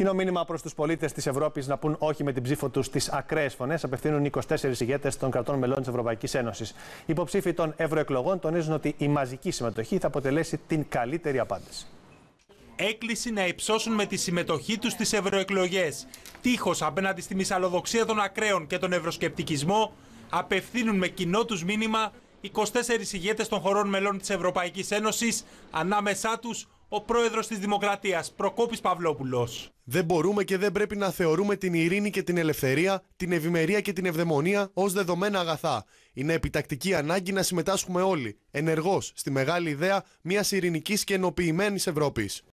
Κοινό μήνυμα προς τους πολίτες της Ευρώπης να πούν όχι με την ψήφο τους στις ακραίες φωνές απευθύνουν 24 ηγέτες των κρατών μελών της Ευρωπαϊκής Ένωσης. υποψήφοι των ευρωεκλογών τονίζουν ότι η μαζική συμμετοχή θα αποτελέσει την καλύτερη απάντηση. Έκκληση να υψώσουν με τη συμμετοχή τους στι ευρωεκλογές. Τείχος απέναντι στη μυσαλλοδοξία των ακραίων και τον ευρωσκεπτικισμό, απευθύνουν με κοινό τους μήνυμα 24 ηγέτες των χωρών μελών της Ευρωπαϊκής Ένωσης, ανάμεσά τους ο πρόεδρος της Δημοκρατίας, Προκόπης Παυλόπουλος. Δεν μπορούμε και δεν πρέπει να θεωρούμε την ειρήνη και την ελευθερία, την ευημερία και την ευδαιμονία ως δεδομένα αγαθά. Είναι επιτακτική ανάγκη να συμμετάσχουμε όλοι, ενεργώς, στη μεγάλη ιδέα μιας ειρηνικής και ενοποιημένης Ευρώπης.